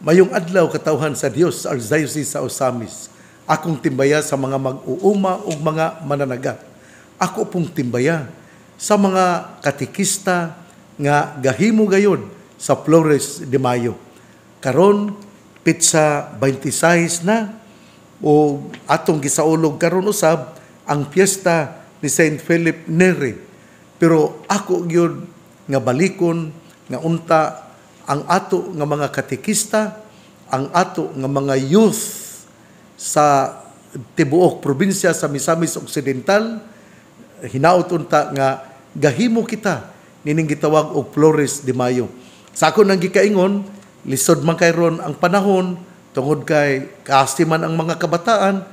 Mayong adlaw katawhan sa Dios sa Archdiocese sa Osamis. Akong timbaya sa mga mag-uuma o mga mananaga. Ako pong timbaya sa mga katikista nga gahimo gayon sa Flores de Mayo. Karon pizza 26 na o atong gisaulog karon usab ang piyesta ni Saint Philip Neri. Pero ako gyud nga balikon nga unta ang ato nga mga katikista, ang ato nga mga youth sa tibuok probinsya sa Misamis Occidental, hinaot unta nga gahimo kita nining gitawag og Flores de Mayo. Sa ako nang gikaingon, lisod man kay ron ang panahon tungod kay kaastiman ang mga kabataan,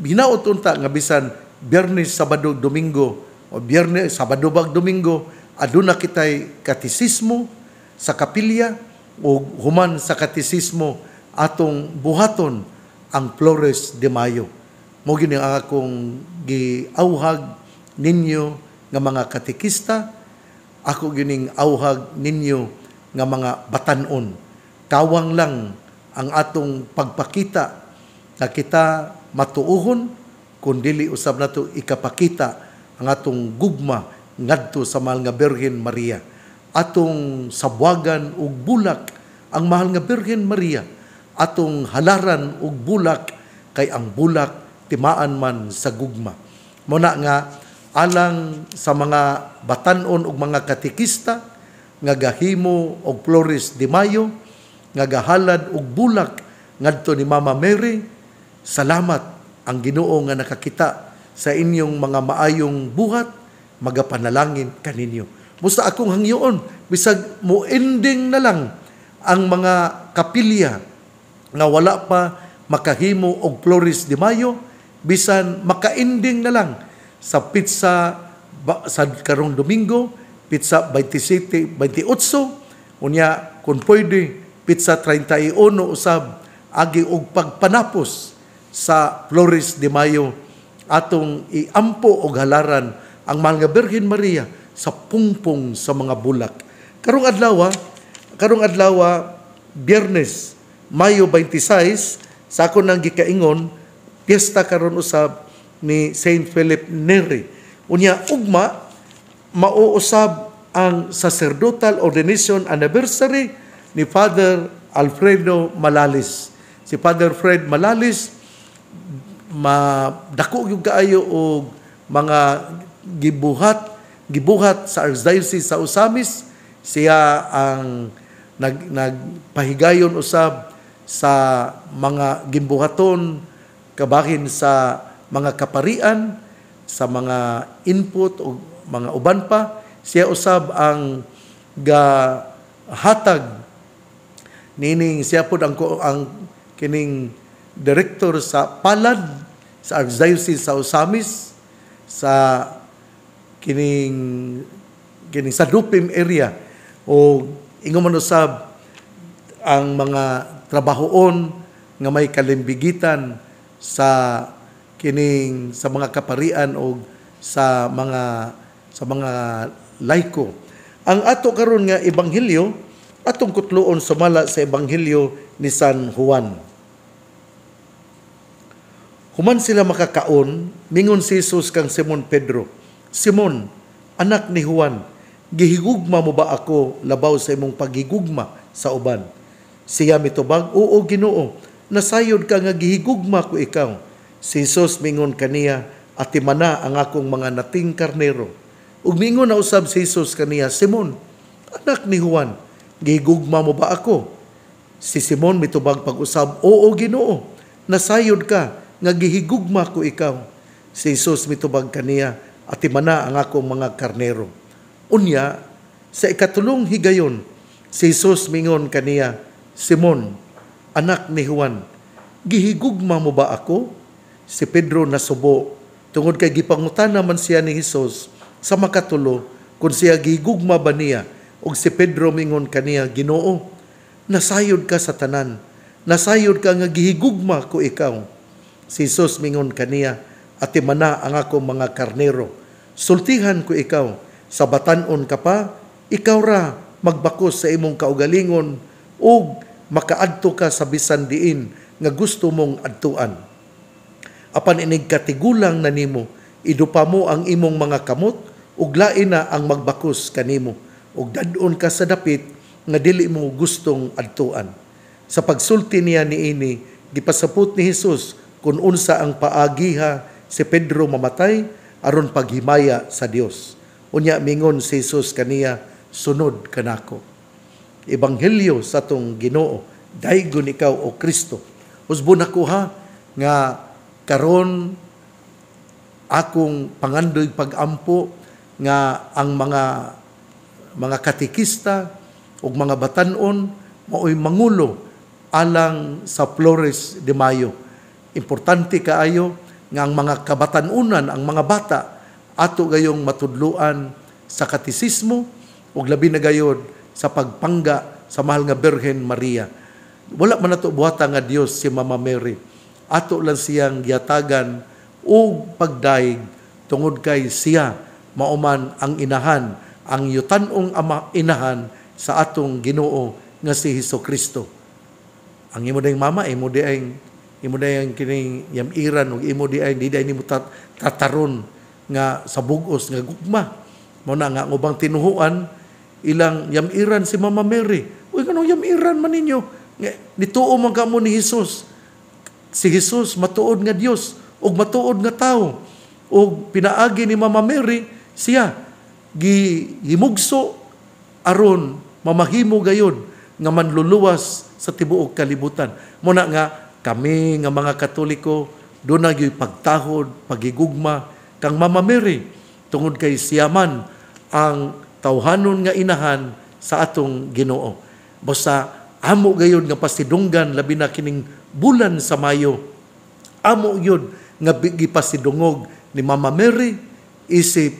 hinaot unta nga bisan Biyernes, Sabado, Domingo o Biyernes, Sabado bag Domingo, aduna kitay katisismo, sa kapilya o human sa katisismo atong buhaton ang Flores de Mayo. Mo gini akong giauhag ninyo nga mga katikista, ako gining auhag ninyo nga mga batanon. Kawang lang ang atong pagpakita na kita matuuhon kun dili usab nato ikapakita ang atong gugma ngadto sa mahal nga Birhen Maria atong sabwagan og bulak ang mahal nga Birhen Maria atong halaran og bulak kay ang bulak timaan man sa gugma mo na nga alang sa mga batanon ug mga katikista nga gahimo og Flores de Mayo nga gahalad og bulak ngadto ni Mama Mary salamat ang Ginoo nga nakakita sa inyong mga maayong buhat magapanalangin kaninyo Musta akong hangyoon, bisag mo ending na lang ang mga kapilya nga wala pa makahimo og Flores de Mayo, bisan makaending na lang sa pizza sa karong Domingo, pizza 27, 28, unya kung pwede, pizza 31 usab, agi og pagpanapos sa Flores de Mayo atong iampo og halaran ang mga Birhen Maria sa pungpong sa mga bulak. Karong adlaw, karong adlaw, Biyernes, Mayo 26, sa ako nang gikaingon, piyesta karon usab ni Saint Philip Neri. Unya ugma mauusab ang sacerdotal ordination anniversary ni Father Alfredo Malalis. Si Father Fred Malalis madako gyud kaayo og mga gibuhat gibuhat sa Archdiocese sa Usamis siya ang nag nagpahigayon usab sa mga gimbuhaton kabahin sa mga kaparian sa mga input o mga uban pa siya usab ang gahatag nining siya pud ang ang kining director sa Palad sa Archdiocese sa Usamis sa kining kining sa Dupim area o ingon man usab ang mga trabahoon nga may kalimbigitan sa kining sa mga kaparian o sa mga sa mga laiko. Ang ato karon nga ebanghelyo atong kutloon sumala sa ebanghelyo ni San Juan. Human sila makakaon, mingon si Jesus kang Simon Pedro, Simon, anak ni Juan, gihigugma mo ba ako labaw sa imong paghigugma sa uban? Siya mitubag, oo ginoo, nasayod ka nga gihigugma ko ikaw. Si Jesus mingon kaniya, atimana ang akong mga nating karnero. Ug mingon na usab si Jesus kaniya, Simon, anak ni Juan, gihigugma mo ba ako? Si Simon mitubag pag-usab, oo ginoo, nasayod ka nga gihigugma ko ikaw. Si Jesus mitubag kaniya, at imana ang akong mga karnero. Unya, sa ikatulong higayon, si Jesus mingon kaniya, Simon, anak ni Juan, gihigugma mo ba ako? Si Pedro nasubo, tungod kay gipangutan naman siya ni Jesus sa makatulo, kung siya gihigugma ba niya, og si Pedro mingon kaniya, Ginoo, nasayod ka sa tanan, nasayod ka nga gihigugma ko ikaw. Si Jesus mingon kaniya, at imana ang ako mga karnero. Sultihan ko ikaw, sa batanon ka pa, ikaw ra magbakos sa imong kaugalingon o makaadto ka sa bisan diin nga gusto mong adtuan. Apan inig katigulang na nimo, idupa mo ang imong mga kamot ug lain na ang magbakos kanimo ug dadon ka sa dapit nga dili mo gustong adtuan. Sa pagsulti niya niini, gipasapot ni Hesus kung unsa ang paagiha si Pedro mamatay aron paghimaya sa Dios. Unya mingon si Jesus kaniya, sunod kanako. Ebanghelyo sa tong Ginoo, daigon ikaw o Kristo. Usbon ako ha nga karon akong pangandoy pagampo nga ang mga mga katikista ug mga batanon maoy mangulo alang sa Flores de Mayo. Importante kaayo nga ang mga kabatanunan, ang mga bata, ato gayong matudluan sa katisismo o labi na gayod sa pagpangga sa mahal nga Birhen Maria. Wala man ato buhata nga Dios si Mama Mary. Ato lang siyang giyatagan o pagdaig tungod kay siya mauman ang inahan, ang yutanong ama inahan sa atong Ginoo nga si Hesus Kristo. Ang imo ding mama imo ding imo dayang kining iran ug imo di ay di day nimo tataron nga sa bugos nga gugma mo na nga ubang tinuhuan ilang yam iran si Mama Mary uy kanong iran man ninyo nga nituo man kamo ni Hesus si Hesus matuod nga Dios ug matuod nga tawo ug pinaagi ni Mama Mary siya gihimugso aron mamahimo gayon nga manluluwas sa tibuok kalibutan mo na nga kami nga mga Katoliko, doon na yung pagtahod, pagigugma, kang Mama Mary, tungod kay siyaman ang tawhanon nga inahan sa atong ginoo. Basta amo gayon nga pasidunggan labi na kining bulan sa Mayo. Amo yun nga bigi gipasidungog ni Mama Mary isip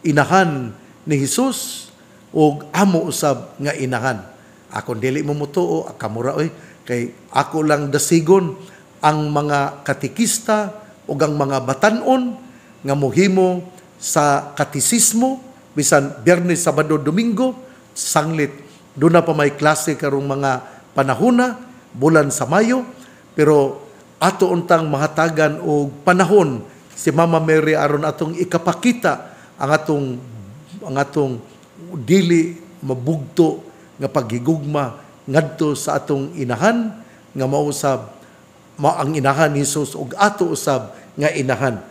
inahan ni Hesus o amo usab nga inahan ako dili mo mutuo, kamura oy, kay ako lang dasigon ang mga katikista o ang mga batanon nga mohimo sa katisismo bisan Biyernes, Sabado, Domingo, sanglit. Doon na pa may klase karong mga panahuna, bulan sa Mayo, pero ato untang mahatagan og panahon si Mama Mary aron atong ikapakita ang atong ang atong dili mabugto nga paghigugma ngadto sa atong inahan nga mausab mao ang inahan ni Hesus ug ato usab nga inahan.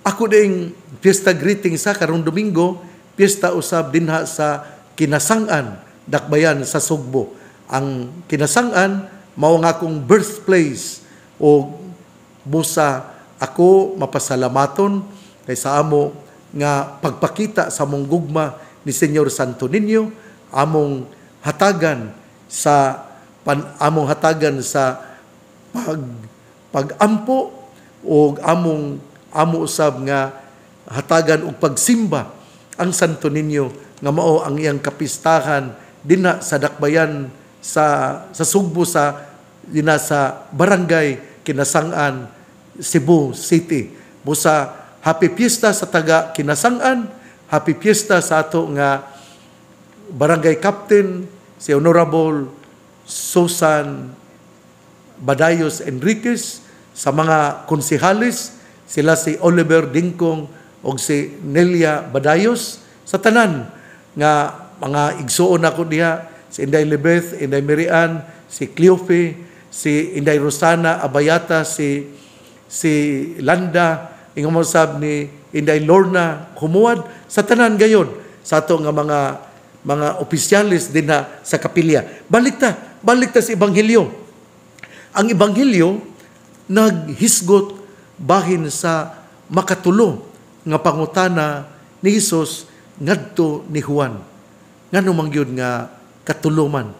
Ako ding fiesta greeting sa karong Domingo, fiesta usab dinha sa kinasangan dakbayan sa Sugbo. Ang kinasangan mao nga akong birthplace o busa ako mapasalamaton kay sa amo nga pagpakita sa mong gugma ni Señor Santo Niño among hatagan sa pan, among hatagan sa pag pagampo o among amo usab nga hatagan og pagsimba ang Santo Niño nga mao ang iyang kapistahan dinha sa dakbayan sa sa Sugbo sa dinha sa barangay Kinasang-an Cebu City busa happy fiesta sa taga Kinasang-an happy fiesta sa ato nga barangay captain, si Honorable Susan Badayos Enriquez, sa mga konsihalis, sila si Oliver Dingkong o si Nelia Badayos, sa tanan nga mga igsuon ako diha, si Inday Lebeth, Inday Merian, si Cleofe, si Inday Rosana Abayata, si si Landa, ingon mo sab ni Inday Lorna, humuad sa tanan gayon sa ato nga mga mga opisyalis din na sa kapilya. balik ta sa Ebanghelyo. Ang Ebanghelyo naghisgot bahin sa makatulo nga pangutana ni Hesus ngadto ni Juan. Ngano man gyud nga katuloman.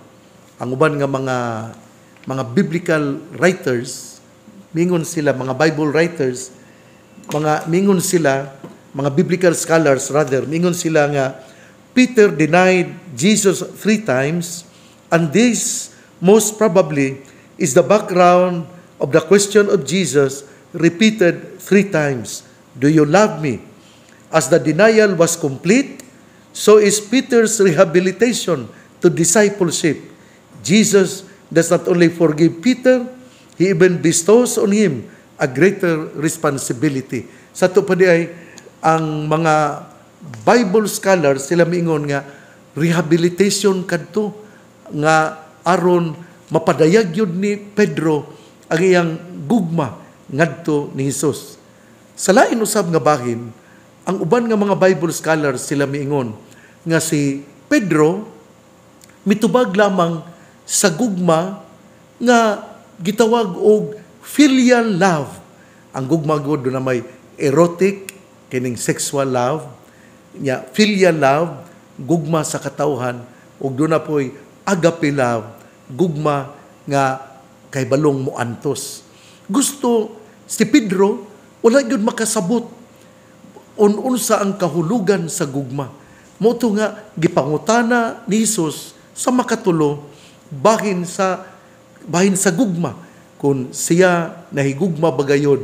Ang uban nga mga mga biblical writers mingon sila mga Bible writers mga mingon sila mga biblical scholars rather mingon sila nga Peter denied Jesus three times, and this most probably is the background of the question of Jesus repeated three times Do you love me? As the denial was complete, so is Peter's rehabilitation to discipleship. Jesus does not only forgive Peter, He even bestows on him a greater responsibility. Sa ito pa di ay, ang mga Bible scholar sila miingon nga rehabilitation kadto nga aron mapadayag yun ni Pedro ang iyang gugma ngadto ni Hesus. Sa lain usab nga bahin, ang uban nga mga Bible scholars sila miingon nga si Pedro mitubag lamang sa gugma nga gitawag og filial love. Ang gugma gud na may erotic kining sexual love nya filial love gugma sa katawhan ug do na poy agape love gugma nga kay balong mo antos gusto si Pedro wala gyud makasabot ununsa ang kahulugan sa gugma mo to nga gipangutana ni Hesus sa makatulo bahin sa bahin sa gugma kung siya nahigugma bagayon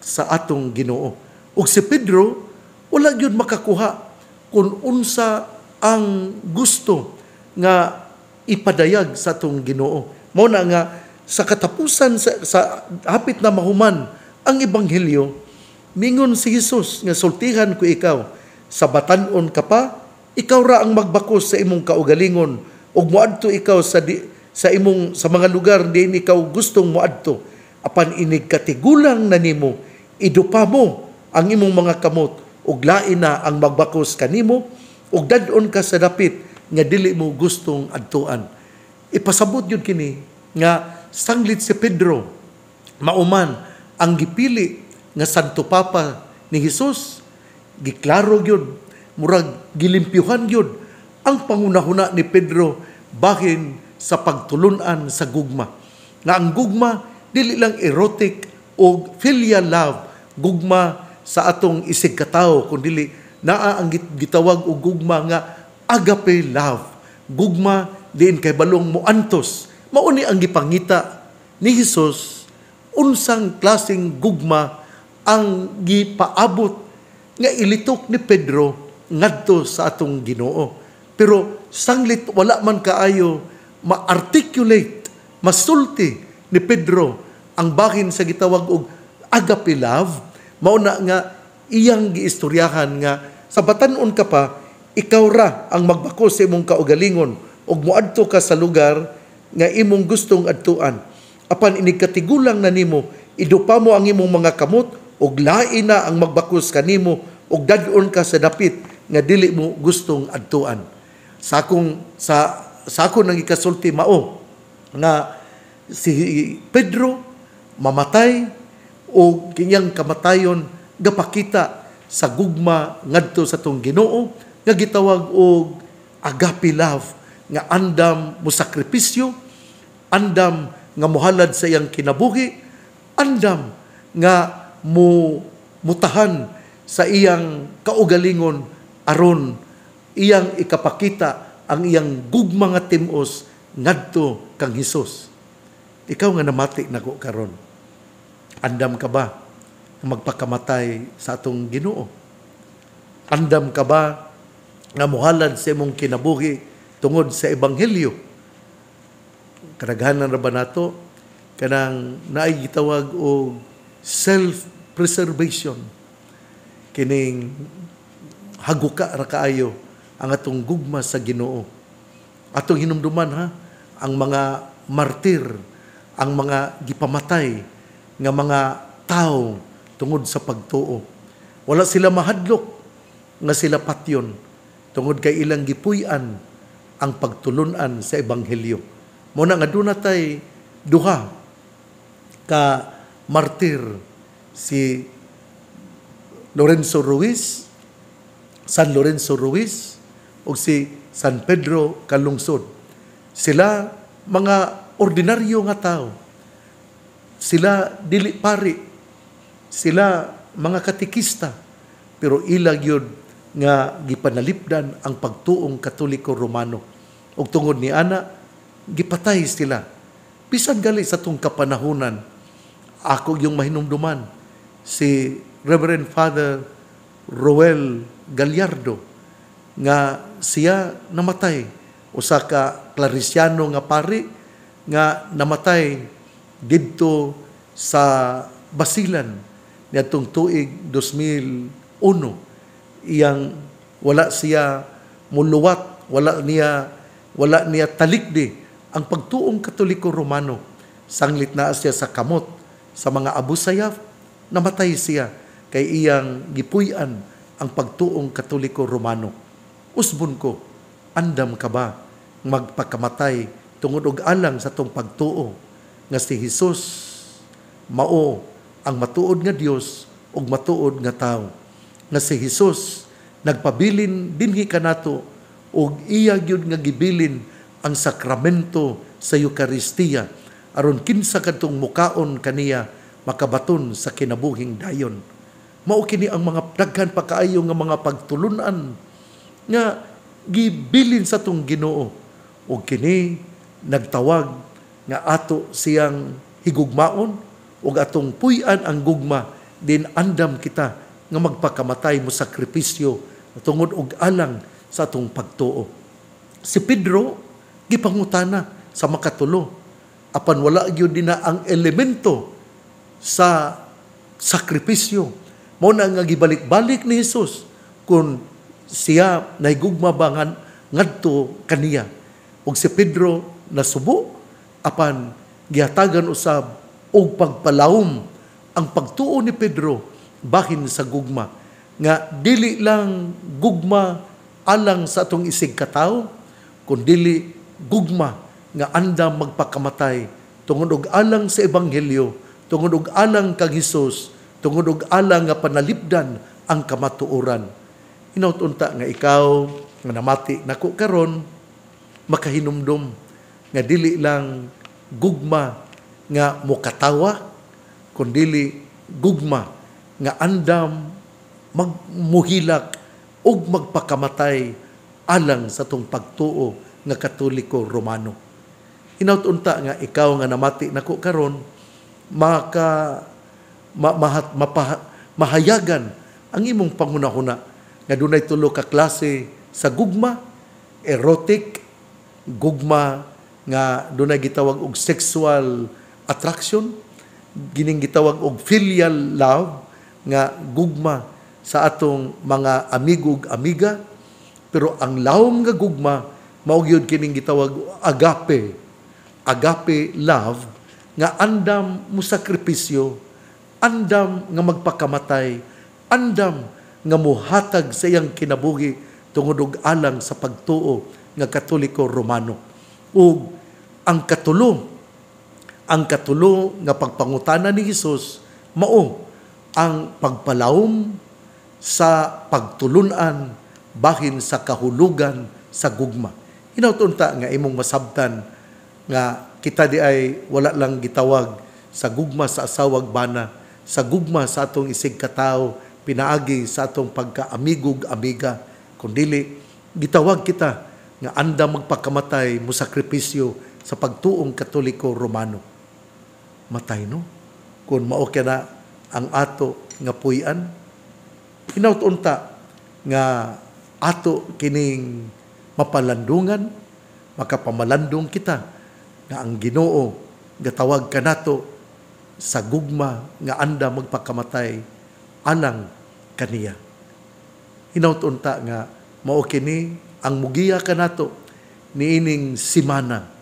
sa atong Ginoo ug si Pedro wala gyud makakuha kung unsa ang gusto nga ipadayag sa tong Ginoo. Muna nga sa katapusan sa, sa hapit na mahuman ang ebanghelyo mingon si Hesus nga sultihan ko ikaw sa batan-on ka pa ikaw ra ang magbakos sa imong kaugalingon ug muadto ikaw sa di, sa imong sa mga lugar diin ikaw gustong muadto apan inig katigulang na nimo idupa mo ang imong mga kamot ug lain na ang magbakos kanimo ug dadon ka sa dapit nga dili mo gustong adtuan ipasabot yun kini nga sanglit si Pedro mauman ang gipili nga Santo Papa ni Hesus giklaro gyud murag gilimpyuhan gyud ang pangunahuna ni Pedro bahin sa pagtulunan sa gugma na ang gugma dili lang erotic o filial love gugma sa atong isig kun dili naa ang gitawag og gugma nga agape love gugma diin kay balong moantos mao ni ang gipangita ni Hesus unsang klasing gugma ang gipaabot nga ilitok ni Pedro ngadto sa atong Ginoo pero sanglit wala man kaayo ma-articulate masulti ni Pedro ang bahin sa gitawag og agape love na nga, iyang giistoryahan nga, sa batanon ka pa, ikaw ra ang magbako sa imong kaugalingon ug muadto ka sa lugar nga imong gustong adtuan. Apan inigkatigulang na nimo, idupa mo ang imong mga kamot ug lain na ang magbakos kanimo ug dadon ka sa dapit nga dili mo gustong adtuan. Sa akong sa sa ako nang ikasulti mao nga si Pedro mamatay o kanyang kamatayon gapakita sa gugma ngadto sa tong Ginoo nga gitawag og agape love nga andam mo sakripisyo andam nga mohalad sa iyang kinabuhi andam nga mo mutahan sa iyang kaugalingon aron iyang ikapakita ang iyang gugma nga timos ngadto kang Hesus ikaw nga namati nako karon Andam ka ba nga magpakamatay sa atong Ginoo? Andam ka ba nga muhalad sa imong kinabuhi tungod sa ebanghelyo? Kadaghanan ra ba nato kanang naay gitawag og self-preservation kining haguka ra kaayo ang atong gugma sa Ginoo. Atong hinumduman ha ang mga martir, ang mga gipamatay nga mga tao tungod sa pagtuo. Wala sila mahadlok nga sila patyon tungod kay ilang gipuy-an ang pagtulunan sa ebanghelyo. Muna nga doon natay duha ka martir si Lorenzo Ruiz, San Lorenzo Ruiz, o si San Pedro Kalungsod. Sila mga ordinaryo nga tao sila dili pari. Sila mga katikista. Pero ilag yun nga gipanalipdan ang pagtuong Katoliko Romano. Og tungod ni ana, gipatay sila. Bisan gali sa tong kapanahunan, ako yung mahinumduman, si Reverend Father Roel Gallardo, nga siya namatay. Usa ka Clariciano nga pari, nga namatay didto sa basilan niadtong tuig 2001 iyang wala siya muluwat wala niya wala niya talikdi ang pagtuong katoliko romano sanglit na siya sa kamot sa mga Abu Sayyaf namatay siya kay iyang gipuy-an ang pagtuong katoliko romano usbon ko andam ka ba magpakamatay tungod og alang sa tong pagtuo nga si Jesus mao ang matuod nga Dios ug matuod nga tao nga si Jesus nagpabilin dinhi kanato ug iya gyud nga gibilin ang sakramento sa Eukaristiya aron kinsa kadtong mukaon kaniya makabaton sa kinabuhing dayon mao kini ang mga daghan pa kaayo nga mga pagtulunan nga gibilin sa tong Ginoo ug kini nagtawag nga ato siyang higugmaon o atong puyan ang gugma din andam kita nga magpakamatay mo sakripisyo tungod og alang sa atong pagtuo. Si Pedro gipangutana sa makatulo apan wala gyud na ang elemento sa sakripisyo mao na nga gibalik-balik ni Hesus kung siya nahigugma ba ngadto kaniya. Og si Pedro nasubo apan giatagan usab og pagpalawom ang pagtuo ni Pedro bahin sa gugma nga dili lang gugma alang sa atong isig kataw kun dili gugma nga andam magpakamatay tungod og alang sa ebanghelyo tungod og alang kang Hesus tungod og alang nga panalipdan ang kamatuoran inautunta nga ikaw nga namati nako karon makahinumdum nga dili lang gugma nga mukatawa dili gugma nga andam magmuhilak ug magpakamatay alang sa tung pagtuo nga Katoliko Romano. Inautunta nga ikaw nga namati nako karon maka ma, mahat, mapaha, mahayagan ang imong pangunahuna nga dunay tulo ka klase sa gugma erotic gugma nga dunay gitawag og sexual attraction gining gitawag og filial love nga gugma sa atong mga amigo ug amiga pero ang lawom nga gugma mao gyud kining gitawag agape agape love nga andam mo sakripisyo andam nga magpakamatay andam nga muhatag sa iyang kinabuhi tungod og alang sa pagtuo nga Katoliko Romano ug ang katulo ang katulo nga pagpangutana ni Hesus mao ang pagpalawom sa pagtulunan bahin sa kahulugan sa gugma hinautunta nga imong masabtan nga kita di ay wala lang gitawag sa gugma sa asawag bana sa gugma sa atong isig katao pinaagi sa atong pagkaamigog amiga kundili gitawag kita nga anda magpakamatay mo sakripisyo sa pagtuong Katoliko Romano. Matay no? Kung mao na ang ato nga puyan, hinautunta nga ato kining mapalandungan, makapamalandong kita nga ang ginoo gatawag ka nato sa gugma nga anda magpakamatay alang kaniya. Hinautunta nga maokini ang mugiya kanato niining simana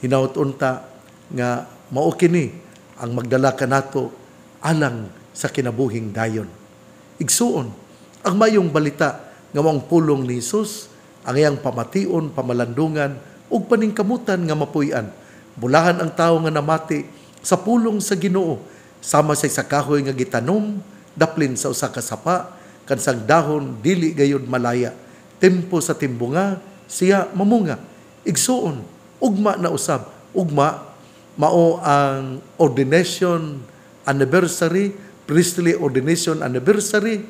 hinautunta nga maukini ang magdala kanato alang sa kinabuhing dayon. Igsuon ang mayong balita nga mong pulong ni Hesus ang iyang pamation, pamalandungan ug paningkamutan nga mapuy-an. Bulahan ang tawo nga namati sa pulong sa Ginoo sama sa isa kahoy nga gitanom daplin sa usa ka sapa kansang dahon dili gayud malaya. Tempo sa timbunga siya mamunga. Igsuon ugma na usab ugma mao ang ordination anniversary priestly ordination anniversary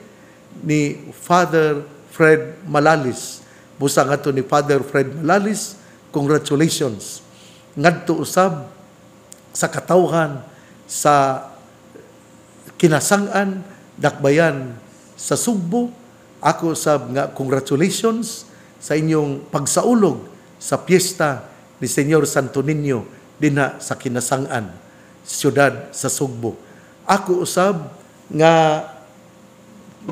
ni Father Fred Malalis busa ngadto ni Father Fred Malalis congratulations ngadto usab sa katawhan sa kinasangan dakbayan sa Sugbo ako sab nga congratulations sa inyong pagsaulog sa piyesta ni Señor Santo Niño dinha sa kinasangan siyudad sa Sugbo. Ako usab nga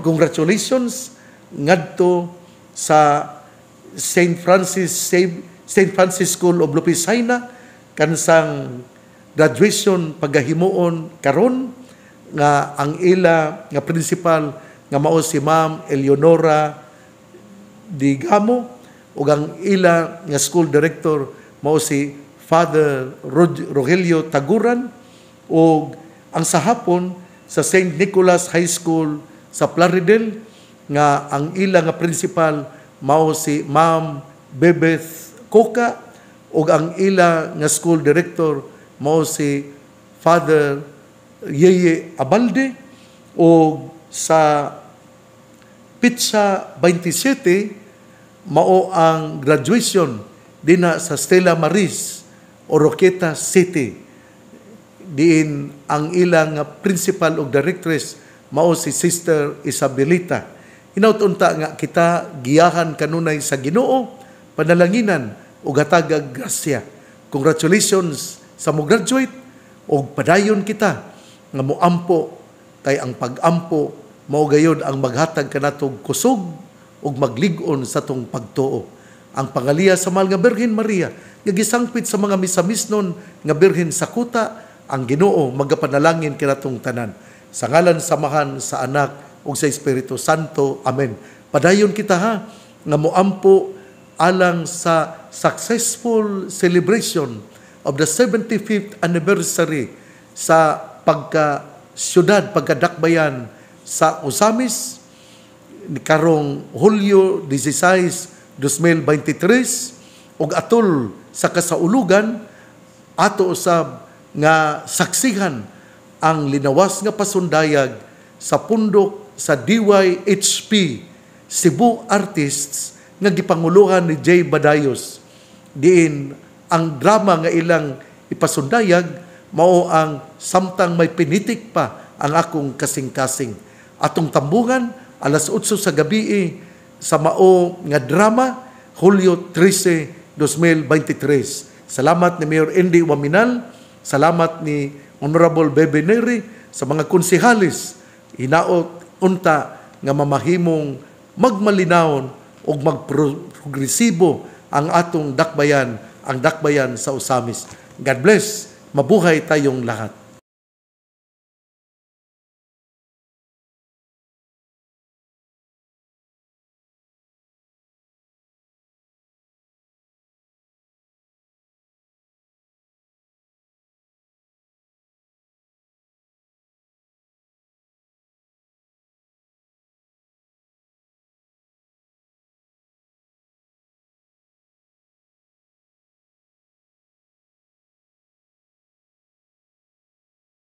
congratulations ngadto sa St. Francis St. Francis School of Lupisaina kansang graduation pagahimuon karon nga ang ila nga principal nga mao si Ma'am Eleonora Digamo ug ang ila nga school director mao si Father Rogelio Taguran o ang sahapon sa St. Nicholas High School sa Plaridel nga ang ila nga principal mao si Ma'am Bebeth Coca o ang ila nga school director mao si Father Yeye Abalde o sa Pizza 27 mao ang graduation Dina sa Stella Maris, Oroqueta City. Diin ang ilang principal o directress mao si Sister Isabelita. Inautunta nga kita giyahan kanunay sa Ginoo, panalanginan o gatagag grasya. Congratulations sa mo graduate o padayon kita nga moampo kay ang pagampo mao gayon ang maghatag kanatog kusog ug on sa tong pagtuo. Ang pangaliya sa mahal nga Birhen Maria, nga gisangpit sa mga misamisnon nga Birhen sa kuta, ang Ginoo magapanalangin kinatong tanan. Sa ngalan samahan sa anak ug sa Espiritu Santo. Amen. Padayon kita ha nga moampo alang sa successful celebration of the 75th anniversary sa pagka siyudad, pagkadakbayan sa Usamis karong Hulyo 16 2023 ug atol sa kasaulugan ato usab nga saksihan ang linawas nga pasundayag sa pundok sa DYHP Cebu Artists nga gipanguluhan ni Jay Badayos diin ang drama nga ilang ipasundayag mao ang samtang may pinitik pa ang akong kasing-kasing atong tambungan alas 8 sa gabi sa mao nga drama Hulyo 13, 2023. Salamat ni Mayor Andy Waminal, salamat ni Honorable Bebe Neri sa mga konsehalis hinaot unta nga mamahimong magmalinawon o magprogresibo ang atong dakbayan, ang dakbayan sa Usamis. God bless. Mabuhay tayong lahat.